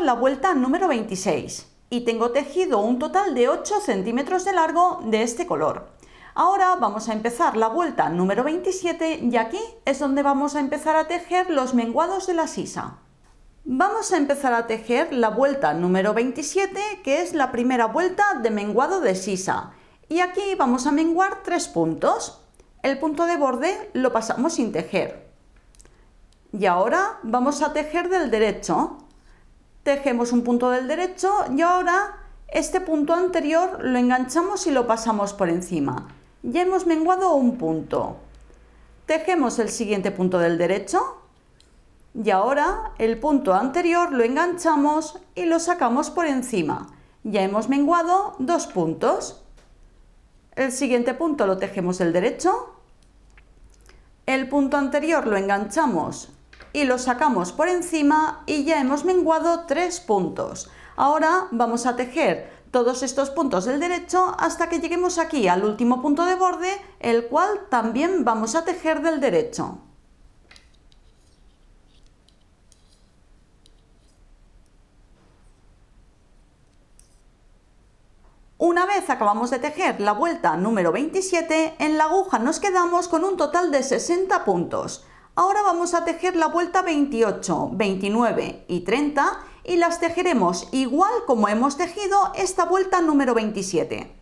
la vuelta número 26 y tengo tejido un total de 8 centímetros de largo de este color. Ahora vamos a empezar la vuelta número 27 y aquí es donde vamos a empezar a tejer los menguados de la sisa. Vamos a empezar a tejer la vuelta número 27 que es la primera vuelta de menguado de sisa y aquí vamos a menguar tres puntos. El punto de borde lo pasamos sin tejer. Y ahora vamos a tejer del derecho tejemos un punto del derecho y ahora este punto anterior lo enganchamos y lo pasamos por encima. Ya hemos menguado un punto. Tejemos el siguiente punto del derecho y ahora el punto anterior lo enganchamos y lo sacamos por encima. Ya hemos menguado dos puntos. El siguiente punto lo tejemos del derecho. El punto anterior lo enganchamos y lo sacamos por encima y ya hemos menguado tres puntos. Ahora vamos a tejer todos estos puntos del derecho hasta que lleguemos aquí al último punto de borde, el cual también vamos a tejer del derecho. Una vez acabamos de tejer la vuelta número 27, en la aguja nos quedamos con un total de 60 puntos. Ahora vamos a tejer la vuelta 28, 29 y 30 y las tejeremos igual como hemos tejido esta vuelta número 27.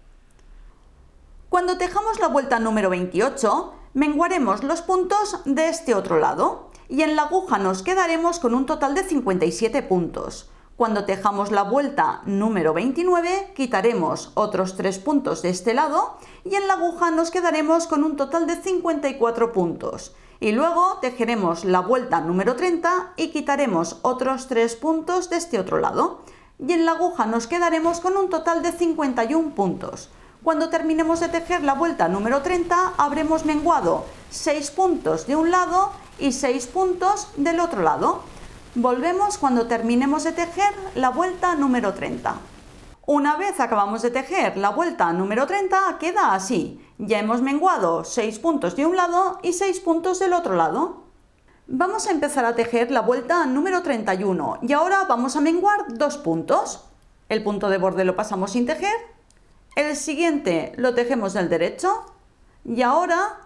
Cuando tejamos la vuelta número 28, menguaremos los puntos de este otro lado y en la aguja nos quedaremos con un total de 57 puntos. Cuando tejamos la vuelta número 29, quitaremos otros 3 puntos de este lado y en la aguja nos quedaremos con un total de 54 puntos y luego tejeremos la vuelta número 30 y quitaremos otros 3 puntos de este otro lado y en la aguja nos quedaremos con un total de 51 puntos. Cuando terminemos de tejer la vuelta número 30 habremos menguado 6 puntos de un lado y 6 puntos del otro lado. Volvemos cuando terminemos de tejer la vuelta número 30. Una vez acabamos de tejer la vuelta número 30 queda así. Ya hemos menguado 6 puntos de un lado y 6 puntos del otro lado. Vamos a empezar a tejer la vuelta número 31 y ahora vamos a menguar dos puntos. El punto de borde lo pasamos sin tejer, el siguiente lo tejemos del derecho y ahora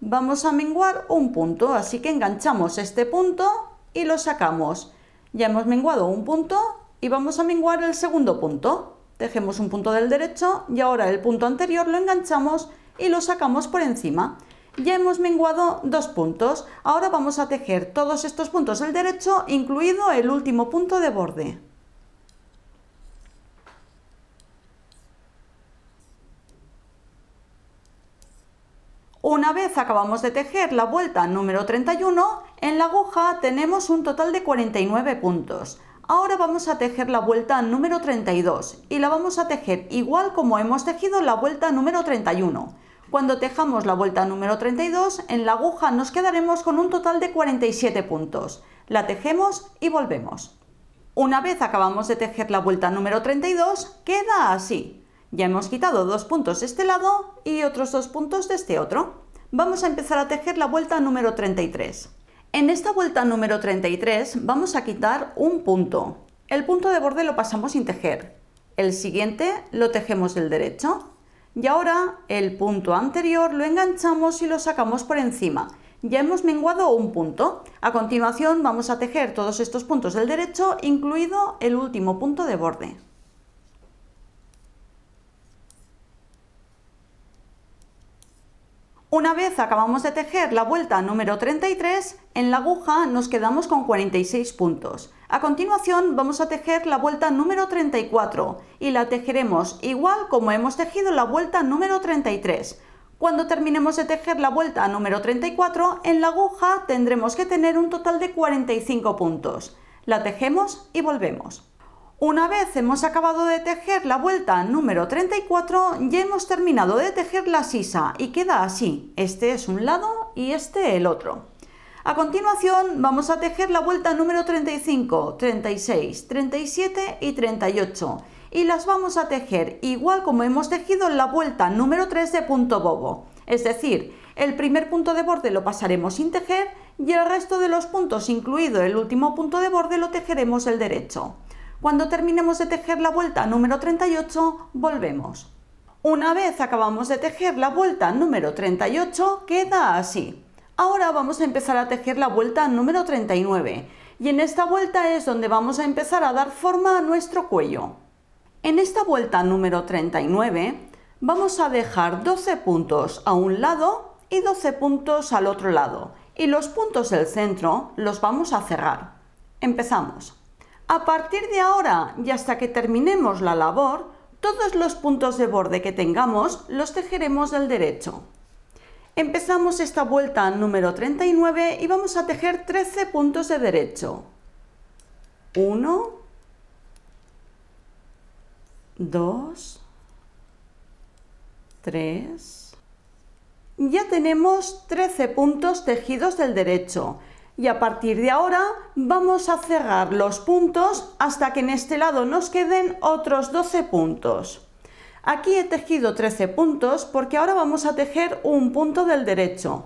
vamos a menguar un punto, así que enganchamos este punto y lo sacamos. Ya hemos menguado un punto y vamos a menguar el segundo punto. Tejemos un punto del derecho y ahora el punto anterior lo enganchamos y lo sacamos por encima. Ya hemos menguado dos puntos, ahora vamos a tejer todos estos puntos del derecho, incluido el último punto de borde. Una vez acabamos de tejer la vuelta número 31, en la aguja tenemos un total de 49 puntos. Ahora vamos a tejer la vuelta número 32 y la vamos a tejer igual como hemos tejido la vuelta número 31. Cuando tejamos la vuelta número 32, en la aguja nos quedaremos con un total de 47 puntos. La tejemos y volvemos. Una vez acabamos de tejer la vuelta número 32, queda así. Ya hemos quitado dos puntos de este lado y otros dos puntos de este otro. Vamos a empezar a tejer la vuelta número 33. En esta vuelta número 33 vamos a quitar un punto. El punto de borde lo pasamos sin tejer. El siguiente lo tejemos del derecho. Y ahora el punto anterior lo enganchamos y lo sacamos por encima. Ya hemos menguado un punto. A continuación vamos a tejer todos estos puntos del derecho, incluido el último punto de borde. Una vez acabamos de tejer la vuelta número 33, en la aguja nos quedamos con 46 puntos. A continuación vamos a tejer la vuelta número 34 y la tejeremos igual como hemos tejido la vuelta número 33. Cuando terminemos de tejer la vuelta número 34, en la aguja tendremos que tener un total de 45 puntos. La tejemos y volvemos. Una vez hemos acabado de tejer la vuelta número 34, ya hemos terminado de tejer la sisa y queda así. Este es un lado y este el otro. A continuación vamos a tejer la vuelta número 35, 36, 37 y 38 y las vamos a tejer igual como hemos tejido la vuelta número 3 de punto bobo. Es decir, el primer punto de borde lo pasaremos sin tejer y el resto de los puntos, incluido el último punto de borde, lo tejeremos el derecho. Cuando terminemos de tejer la vuelta número 38, volvemos. Una vez acabamos de tejer la vuelta número 38, queda así. Ahora vamos a empezar a tejer la vuelta número 39 y en esta vuelta es donde vamos a empezar a dar forma a nuestro cuello. En esta vuelta número 39 vamos a dejar 12 puntos a un lado y 12 puntos al otro lado y los puntos del centro los vamos a cerrar. Empezamos. A partir de ahora y hasta que terminemos la labor, todos los puntos de borde que tengamos los tejeremos del derecho. Empezamos esta vuelta número 39 y vamos a tejer 13 puntos de derecho. 1, 2, 3. Ya tenemos 13 puntos tejidos del derecho y a partir de ahora vamos a cerrar los puntos hasta que en este lado nos queden otros 12 puntos. Aquí he tejido 13 puntos porque ahora vamos a tejer un punto del derecho.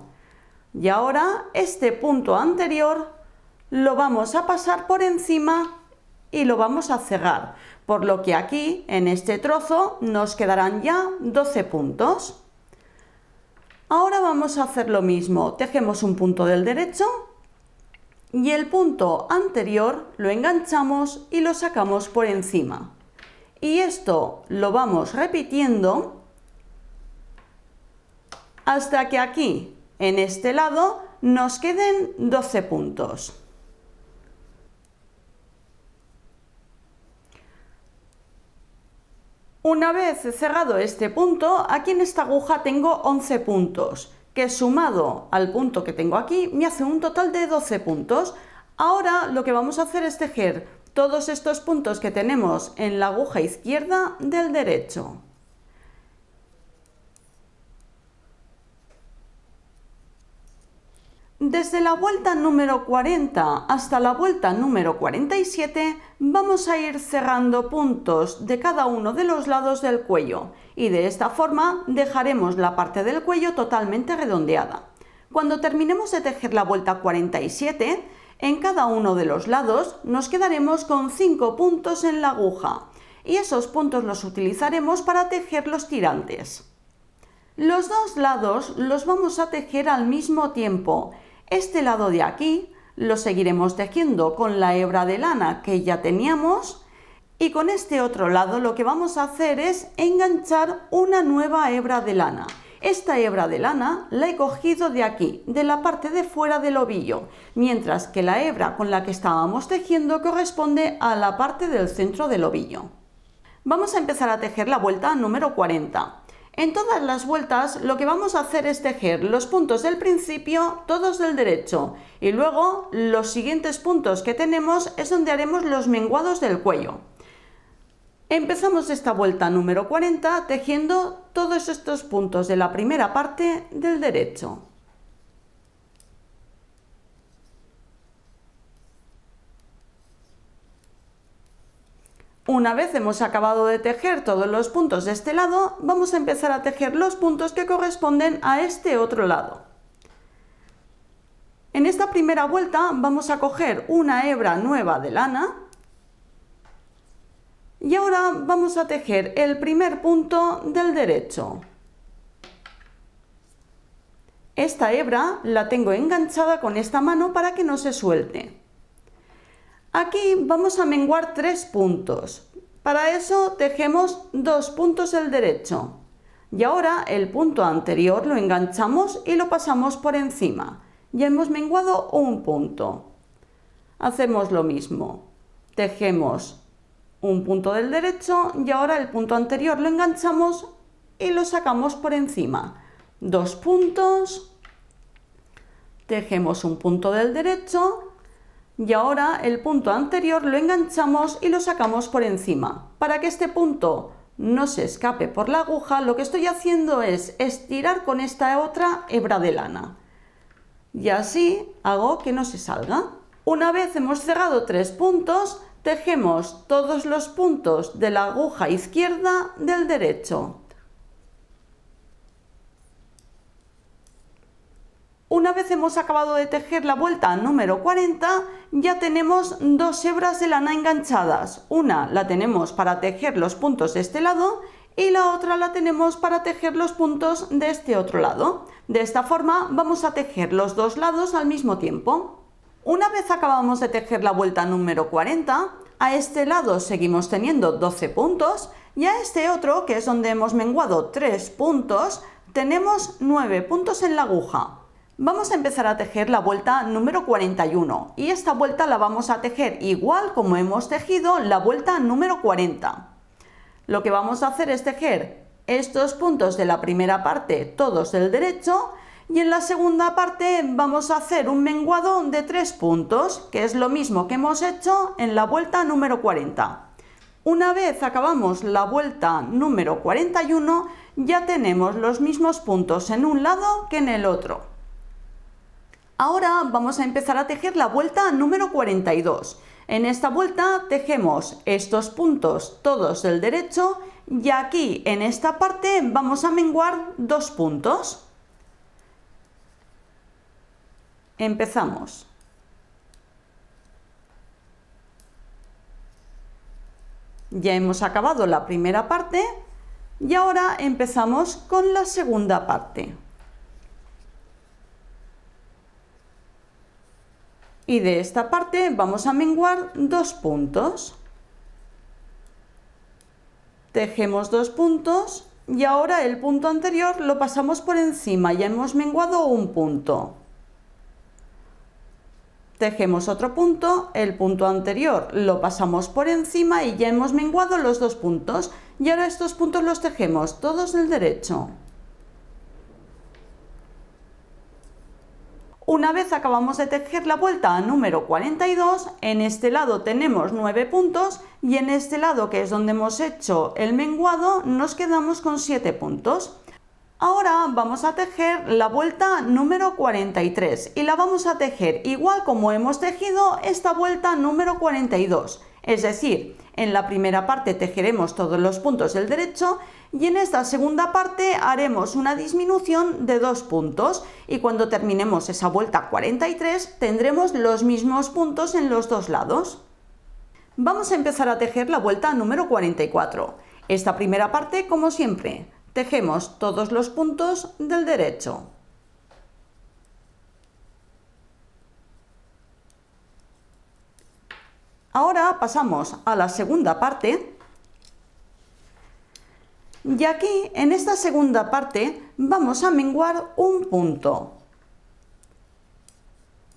Y ahora este punto anterior lo vamos a pasar por encima y lo vamos a cerrar. Por lo que aquí, en este trozo, nos quedarán ya 12 puntos. Ahora vamos a hacer lo mismo. Tejemos un punto del derecho y el punto anterior lo enganchamos y lo sacamos por encima. Y esto lo vamos repitiendo hasta que aquí, en este lado, nos queden 12 puntos. Una vez cerrado este punto, aquí en esta aguja tengo 11 puntos que sumado al punto que tengo aquí me hace un total de 12 puntos. Ahora lo que vamos a hacer es tejer todos estos puntos que tenemos en la aguja izquierda del derecho. Desde la vuelta número 40 hasta la vuelta número 47 vamos a ir cerrando puntos de cada uno de los lados del cuello y de esta forma dejaremos la parte del cuello totalmente redondeada. Cuando terminemos de tejer la vuelta 47, en cada uno de los lados nos quedaremos con 5 puntos en la aguja y esos puntos los utilizaremos para tejer los tirantes. Los dos lados los vamos a tejer al mismo tiempo este lado de aquí lo seguiremos tejiendo con la hebra de lana que ya teníamos y con este otro lado lo que vamos a hacer es enganchar una nueva hebra de lana. Esta hebra de lana la he cogido de aquí, de la parte de fuera del ovillo, mientras que la hebra con la que estábamos tejiendo corresponde a la parte del centro del ovillo. Vamos a empezar a tejer la vuelta número 40. En todas las vueltas lo que vamos a hacer es tejer los puntos del principio, todos del derecho, y luego los siguientes puntos que tenemos es donde haremos los menguados del cuello. Empezamos esta vuelta número 40 tejiendo todos estos puntos de la primera parte del derecho. Una vez hemos acabado de tejer todos los puntos de este lado, vamos a empezar a tejer los puntos que corresponden a este otro lado. En esta primera vuelta vamos a coger una hebra nueva de lana y ahora vamos a tejer el primer punto del derecho. Esta hebra la tengo enganchada con esta mano para que no se suelte. Aquí vamos a menguar tres puntos. Para eso tejemos dos puntos del derecho. Y ahora el punto anterior lo enganchamos y lo pasamos por encima. Ya hemos menguado un punto. Hacemos lo mismo. Tejemos un punto del derecho y ahora el punto anterior lo enganchamos y lo sacamos por encima. Dos puntos. Tejemos un punto del derecho y ahora el punto anterior lo enganchamos y lo sacamos por encima. Para que este punto no se escape por la aguja, lo que estoy haciendo es estirar con esta otra hebra de lana. Y así hago que no se salga. Una vez hemos cerrado tres puntos, tejemos todos los puntos de la aguja izquierda del derecho. Una vez hemos acabado de tejer la vuelta número 40, ya tenemos dos hebras de lana enganchadas. Una la tenemos para tejer los puntos de este lado y la otra la tenemos para tejer los puntos de este otro lado. De esta forma vamos a tejer los dos lados al mismo tiempo. Una vez acabamos de tejer la vuelta número 40, a este lado seguimos teniendo 12 puntos y a este otro, que es donde hemos menguado 3 puntos, tenemos 9 puntos en la aguja. Vamos a empezar a tejer la vuelta número 41 y esta vuelta la vamos a tejer igual como hemos tejido la vuelta número 40. Lo que vamos a hacer es tejer estos puntos de la primera parte, todos del derecho, y en la segunda parte vamos a hacer un menguado de tres puntos, que es lo mismo que hemos hecho en la vuelta número 40. Una vez acabamos la vuelta número 41, ya tenemos los mismos puntos en un lado que en el otro. Ahora vamos a empezar a tejer la vuelta número 42. En esta vuelta tejemos estos puntos todos del derecho y aquí en esta parte vamos a menguar dos puntos. Empezamos. Ya hemos acabado la primera parte y ahora empezamos con la segunda parte. y de esta parte vamos a menguar dos puntos. Tejemos dos puntos y ahora el punto anterior lo pasamos por encima, ya hemos menguado un punto. Tejemos otro punto, el punto anterior lo pasamos por encima y ya hemos menguado los dos puntos. Y ahora estos puntos los tejemos todos del derecho. Una vez acabamos de tejer la vuelta número 42, en este lado tenemos 9 puntos y en este lado, que es donde hemos hecho el menguado, nos quedamos con 7 puntos. Ahora vamos a tejer la vuelta número 43 y la vamos a tejer igual como hemos tejido esta vuelta número 42. Es decir, en la primera parte tejeremos todos los puntos del derecho y en esta segunda parte haremos una disminución de dos puntos y cuando terminemos esa vuelta 43 tendremos los mismos puntos en los dos lados. Vamos a empezar a tejer la vuelta número 44. Esta primera parte, como siempre, tejemos todos los puntos del derecho. Ahora pasamos a la segunda parte. Y aquí, en esta segunda parte, vamos a menguar un punto.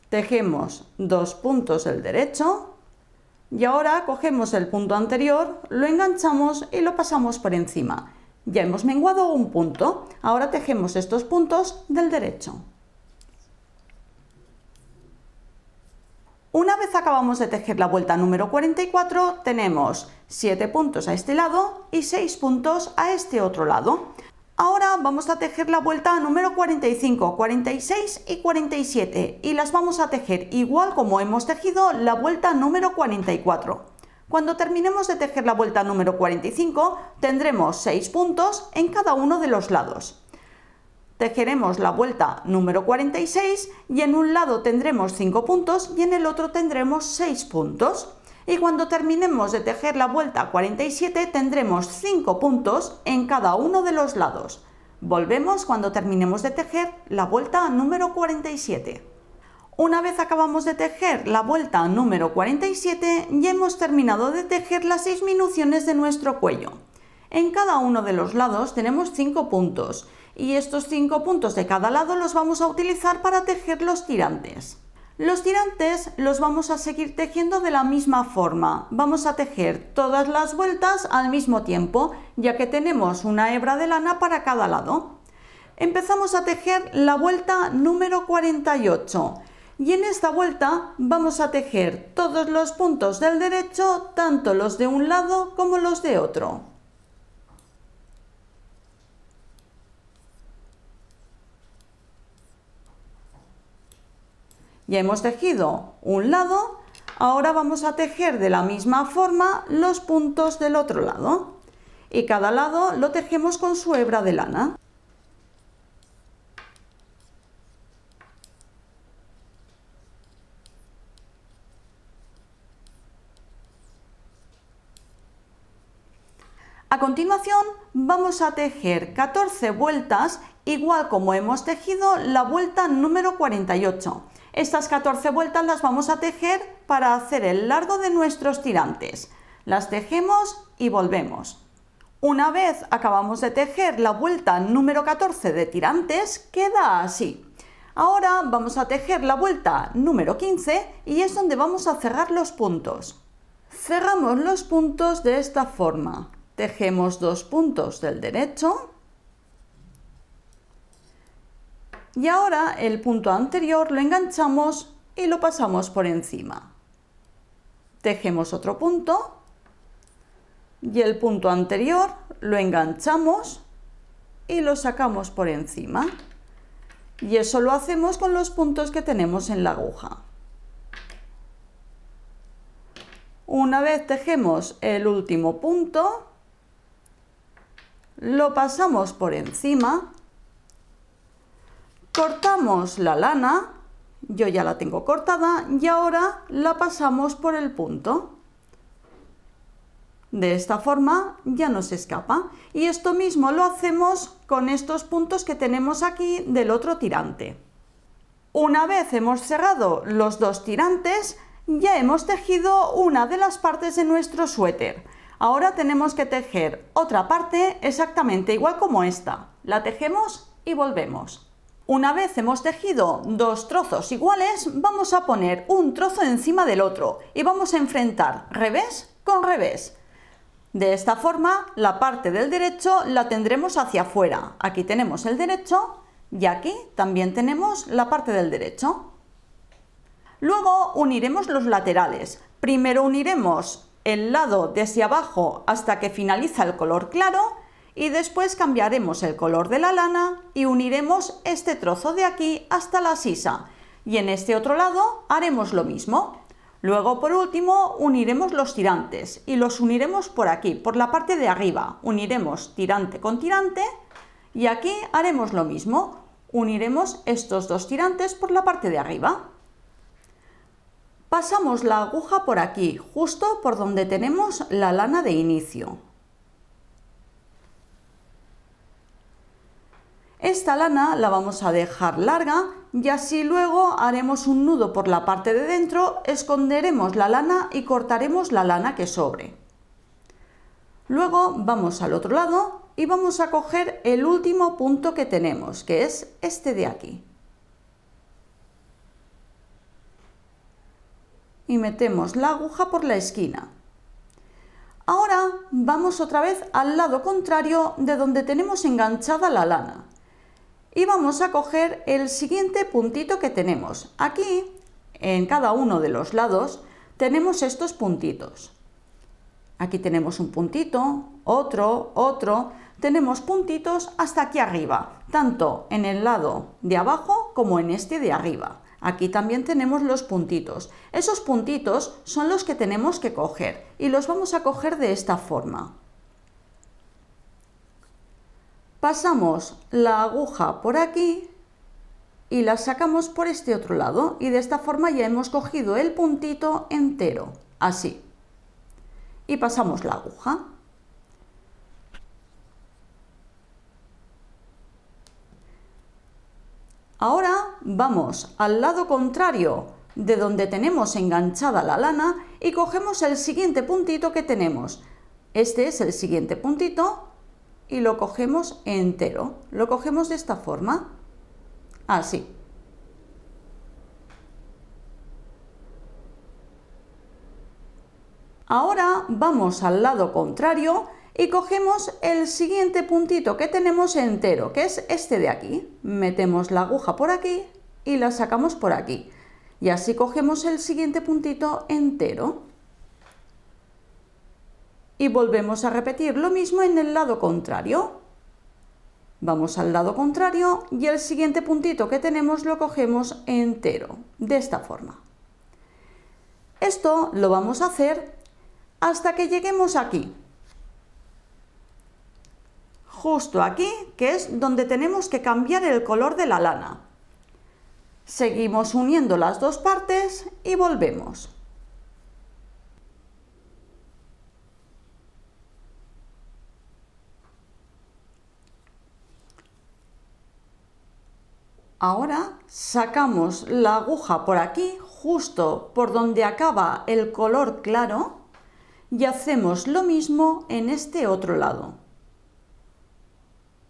Tejemos dos puntos del derecho. Y ahora cogemos el punto anterior, lo enganchamos y lo pasamos por encima. Ya hemos menguado un punto. Ahora tejemos estos puntos del derecho. acabamos de tejer la vuelta número 44, tenemos 7 puntos a este lado y 6 puntos a este otro lado. Ahora vamos a tejer la vuelta número 45, 46 y 47 y las vamos a tejer igual como hemos tejido la vuelta número 44. Cuando terminemos de tejer la vuelta número 45 tendremos 6 puntos en cada uno de los lados. Tejeremos la vuelta número 46 y en un lado tendremos 5 puntos y en el otro tendremos 6 puntos. Y cuando terminemos de tejer la vuelta 47 tendremos 5 puntos en cada uno de los lados. Volvemos cuando terminemos de tejer la vuelta número 47. Una vez acabamos de tejer la vuelta número 47 ya hemos terminado de tejer las 6 minuciones de nuestro cuello. En cada uno de los lados tenemos 5 puntos y estos cinco puntos de cada lado los vamos a utilizar para tejer los tirantes. Los tirantes los vamos a seguir tejiendo de la misma forma. Vamos a tejer todas las vueltas al mismo tiempo, ya que tenemos una hebra de lana para cada lado. Empezamos a tejer la vuelta número 48 y en esta vuelta vamos a tejer todos los puntos del derecho, tanto los de un lado como los de otro. Ya hemos tejido un lado, ahora vamos a tejer de la misma forma los puntos del otro lado. Y cada lado lo tejemos con su hebra de lana. A continuación vamos a tejer 14 vueltas igual como hemos tejido la vuelta número 48. Estas 14 vueltas las vamos a tejer para hacer el largo de nuestros tirantes. Las tejemos y volvemos. Una vez acabamos de tejer la vuelta número 14 de tirantes, queda así. Ahora vamos a tejer la vuelta número 15 y es donde vamos a cerrar los puntos. Cerramos los puntos de esta forma. Tejemos dos puntos del derecho y ahora el punto anterior lo enganchamos y lo pasamos por encima. Tejemos otro punto y el punto anterior lo enganchamos y lo sacamos por encima. Y eso lo hacemos con los puntos que tenemos en la aguja. Una vez tejemos el último punto, lo pasamos por encima Cortamos la lana, yo ya la tengo cortada y ahora la pasamos por el punto. De esta forma ya no se escapa. Y esto mismo lo hacemos con estos puntos que tenemos aquí del otro tirante. Una vez hemos cerrado los dos tirantes, ya hemos tejido una de las partes de nuestro suéter. Ahora tenemos que tejer otra parte exactamente igual como esta. La tejemos y volvemos. Una vez hemos tejido dos trozos iguales, vamos a poner un trozo encima del otro y vamos a enfrentar revés con revés. De esta forma, la parte del derecho la tendremos hacia afuera. Aquí tenemos el derecho y aquí también tenemos la parte del derecho. Luego uniremos los laterales. Primero uniremos el lado hacia abajo hasta que finaliza el color claro y después cambiaremos el color de la lana y uniremos este trozo de aquí hasta la sisa y en este otro lado haremos lo mismo. Luego por último uniremos los tirantes y los uniremos por aquí, por la parte de arriba. Uniremos tirante con tirante y aquí haremos lo mismo. Uniremos estos dos tirantes por la parte de arriba. Pasamos la aguja por aquí, justo por donde tenemos la lana de inicio. Esta lana la vamos a dejar larga y así luego haremos un nudo por la parte de dentro, esconderemos la lana y cortaremos la lana que sobre. Luego vamos al otro lado y vamos a coger el último punto que tenemos, que es este de aquí. Y metemos la aguja por la esquina. Ahora vamos otra vez al lado contrario de donde tenemos enganchada la lana y vamos a coger el siguiente puntito que tenemos. Aquí, en cada uno de los lados, tenemos estos puntitos. Aquí tenemos un puntito, otro, otro, tenemos puntitos hasta aquí arriba, tanto en el lado de abajo como en este de arriba. Aquí también tenemos los puntitos. Esos puntitos son los que tenemos que coger y los vamos a coger de esta forma pasamos la aguja por aquí y la sacamos por este otro lado y de esta forma ya hemos cogido el puntito entero, así. Y pasamos la aguja. Ahora vamos al lado contrario de donde tenemos enganchada la lana y cogemos el siguiente puntito que tenemos. Este es el siguiente puntito y lo cogemos entero. Lo cogemos de esta forma, así. Ahora vamos al lado contrario y cogemos el siguiente puntito que tenemos entero, que es este de aquí. Metemos la aguja por aquí y la sacamos por aquí. Y así cogemos el siguiente puntito entero y volvemos a repetir lo mismo en el lado contrario. Vamos al lado contrario y el siguiente puntito que tenemos lo cogemos entero, de esta forma. Esto lo vamos a hacer hasta que lleguemos aquí. Justo aquí, que es donde tenemos que cambiar el color de la lana. Seguimos uniendo las dos partes y volvemos. Ahora sacamos la aguja por aquí, justo por donde acaba el color claro, y hacemos lo mismo en este otro lado.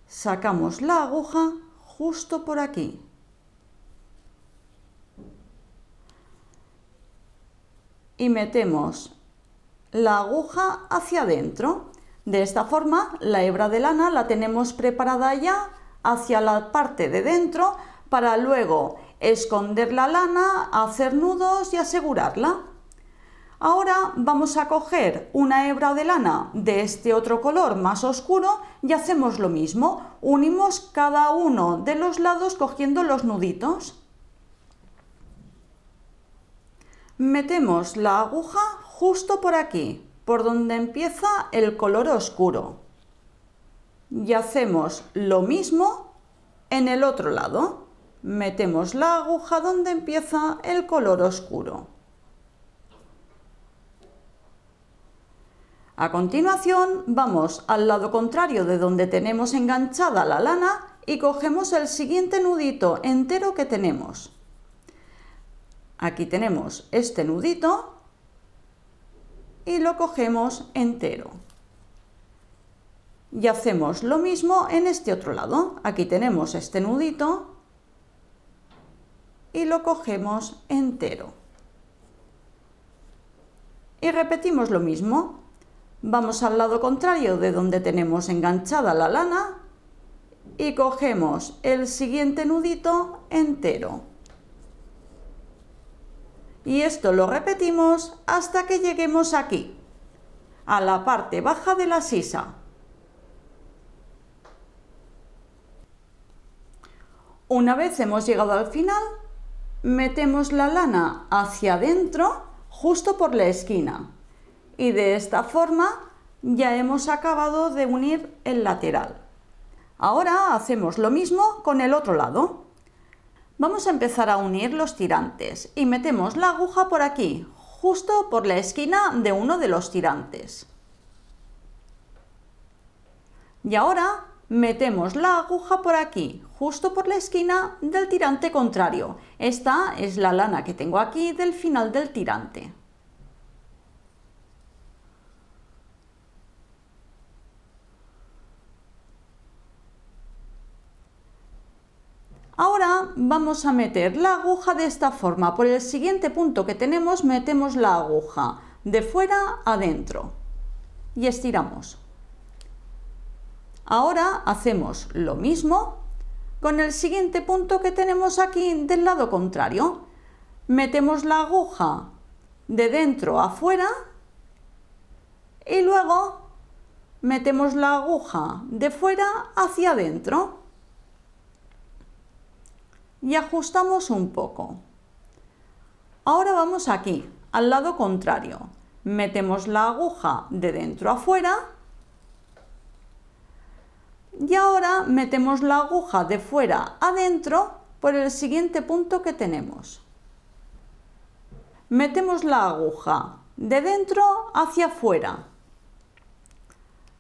Sacamos la aguja justo por aquí. Y metemos la aguja hacia adentro. De esta forma la hebra de lana la tenemos preparada ya hacia la parte de dentro para luego esconder la lana, hacer nudos y asegurarla. Ahora vamos a coger una hebra de lana de este otro color más oscuro y hacemos lo mismo. Unimos cada uno de los lados cogiendo los nuditos. Metemos la aguja justo por aquí, por donde empieza el color oscuro. Y hacemos lo mismo en el otro lado. Metemos la aguja donde empieza el color oscuro. A continuación vamos al lado contrario de donde tenemos enganchada la lana y cogemos el siguiente nudito entero que tenemos. Aquí tenemos este nudito y lo cogemos entero. Y hacemos lo mismo en este otro lado. Aquí tenemos este nudito y lo cogemos entero. Y repetimos lo mismo. Vamos al lado contrario de donde tenemos enganchada la lana y cogemos el siguiente nudito entero. Y esto lo repetimos hasta que lleguemos aquí, a la parte baja de la sisa. Una vez hemos llegado al final, metemos la lana hacia adentro justo por la esquina y de esta forma ya hemos acabado de unir el lateral. Ahora hacemos lo mismo con el otro lado. Vamos a empezar a unir los tirantes y metemos la aguja por aquí, justo por la esquina de uno de los tirantes. Y ahora metemos la aguja por aquí, justo por la esquina del tirante contrario. Esta es la lana que tengo aquí del final del tirante. Ahora vamos a meter la aguja de esta forma. Por el siguiente punto que tenemos metemos la aguja de fuera adentro y estiramos. Ahora hacemos lo mismo con el siguiente punto que tenemos aquí del lado contrario. Metemos la aguja de dentro a afuera y luego metemos la aguja de fuera hacia adentro y ajustamos un poco. Ahora vamos aquí, al lado contrario. Metemos la aguja de dentro a fuera y ahora metemos la aguja de fuera adentro por el siguiente punto que tenemos. Metemos la aguja de dentro hacia afuera.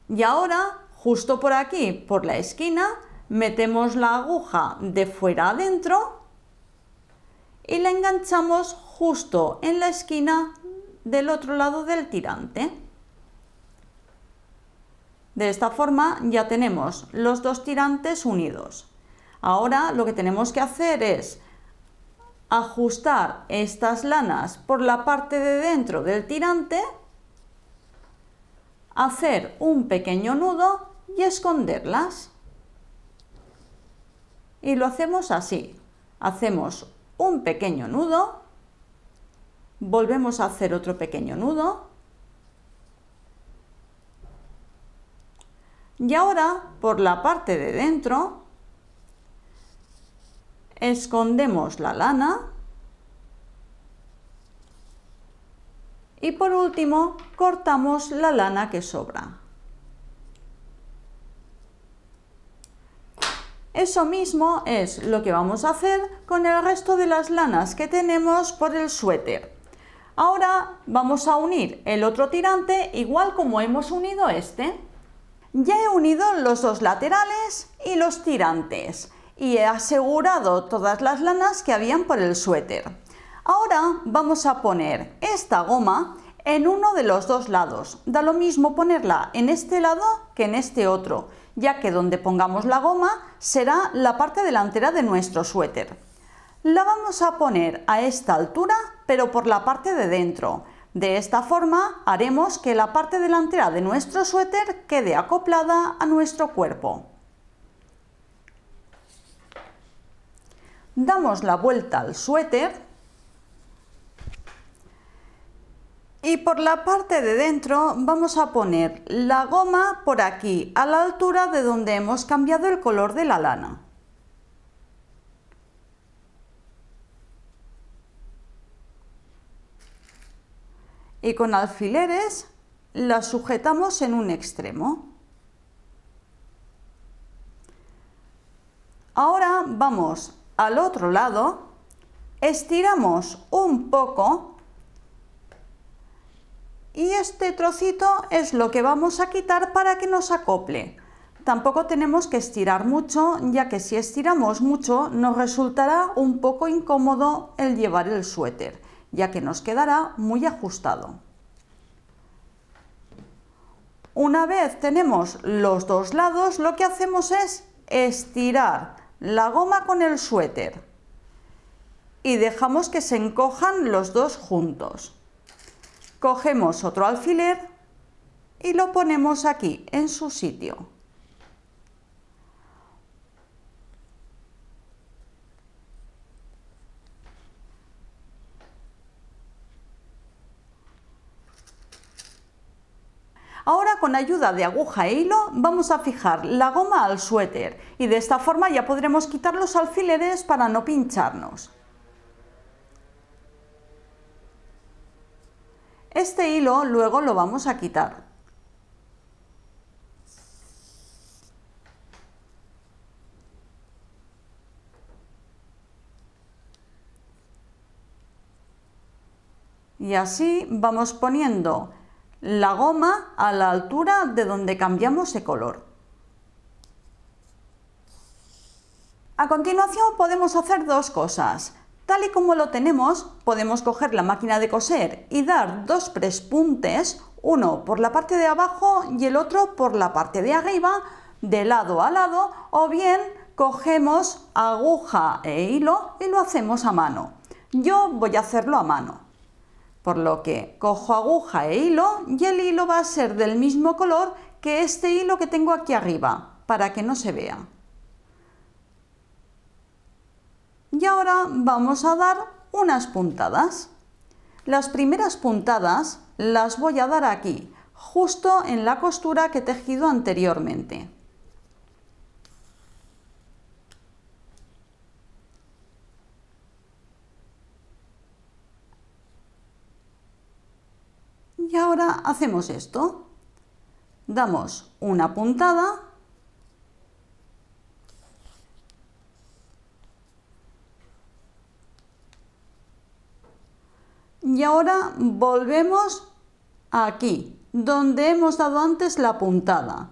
Y ahora, justo por aquí, por la esquina, metemos la aguja de fuera adentro y la enganchamos justo en la esquina del otro lado del tirante. De esta forma ya tenemos los dos tirantes unidos. Ahora lo que tenemos que hacer es ajustar estas lanas por la parte de dentro del tirante, hacer un pequeño nudo y esconderlas. Y lo hacemos así. Hacemos un pequeño nudo, volvemos a hacer otro pequeño nudo, Y ahora por la parte de dentro escondemos la lana y por último cortamos la lana que sobra. Eso mismo es lo que vamos a hacer con el resto de las lanas que tenemos por el suéter. Ahora vamos a unir el otro tirante igual como hemos unido este. Ya he unido los dos laterales y los tirantes y he asegurado todas las lanas que habían por el suéter. Ahora vamos a poner esta goma en uno de los dos lados. Da lo mismo ponerla en este lado que en este otro, ya que donde pongamos la goma será la parte delantera de nuestro suéter. La vamos a poner a esta altura, pero por la parte de dentro. De esta forma haremos que la parte delantera de nuestro suéter quede acoplada a nuestro cuerpo. Damos la vuelta al suéter y por la parte de dentro vamos a poner la goma por aquí a la altura de donde hemos cambiado el color de la lana. y con alfileres la sujetamos en un extremo. Ahora vamos al otro lado, estiramos un poco y este trocito es lo que vamos a quitar para que nos acople. Tampoco tenemos que estirar mucho, ya que si estiramos mucho nos resultará un poco incómodo el llevar el suéter ya que nos quedará muy ajustado. Una vez tenemos los dos lados, lo que hacemos es estirar la goma con el suéter y dejamos que se encojan los dos juntos. Cogemos otro alfiler y lo ponemos aquí en su sitio. con ayuda de aguja e hilo vamos a fijar la goma al suéter y de esta forma ya podremos quitar los alfileres para no pincharnos. Este hilo luego lo vamos a quitar. Y así vamos poniendo la goma a la altura de donde cambiamos de color. A continuación podemos hacer dos cosas. Tal y como lo tenemos, podemos coger la máquina de coser y dar dos prespuntes, uno por la parte de abajo y el otro por la parte de arriba, de lado a lado, o bien cogemos aguja e hilo y lo hacemos a mano. Yo voy a hacerlo a mano. Por lo que cojo aguja e hilo y el hilo va a ser del mismo color que este hilo que tengo aquí arriba, para que no se vea. Y ahora vamos a dar unas puntadas. Las primeras puntadas las voy a dar aquí, justo en la costura que he tejido anteriormente. Y ahora hacemos esto. Damos una puntada. Y ahora volvemos aquí, donde hemos dado antes la puntada.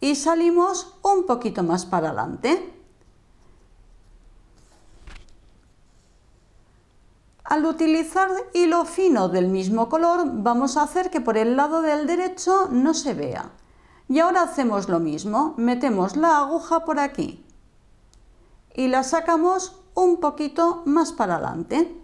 Y salimos un poquito más para adelante. Al utilizar hilo fino del mismo color vamos a hacer que por el lado del derecho no se vea. Y ahora hacemos lo mismo, metemos la aguja por aquí y la sacamos un poquito más para adelante.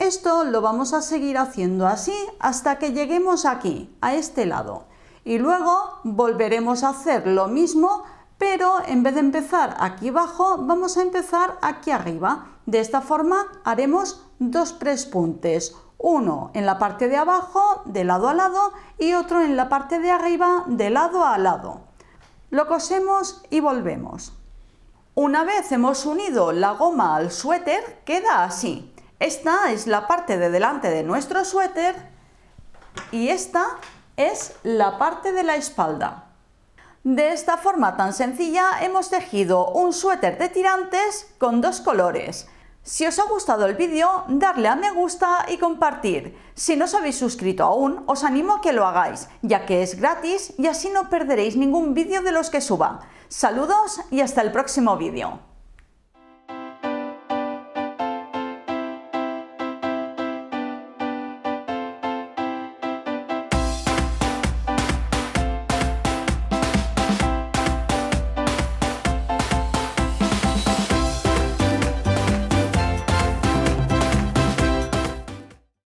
Esto lo vamos a seguir haciendo así hasta que lleguemos aquí, a este lado. Y luego volveremos a hacer lo mismo pero en vez de empezar aquí abajo, vamos a empezar aquí arriba. De esta forma haremos dos prespuntes, uno en la parte de abajo, de lado a lado, y otro en la parte de arriba, de lado a lado. Lo cosemos y volvemos. Una vez hemos unido la goma al suéter, queda así. Esta es la parte de delante de nuestro suéter y esta es la parte de la espalda. De esta forma tan sencilla hemos tejido un suéter de tirantes con dos colores. Si os ha gustado el vídeo, darle a me gusta y compartir. Si no os habéis suscrito aún, os animo a que lo hagáis, ya que es gratis y así no perderéis ningún vídeo de los que suba. Saludos y hasta el próximo vídeo.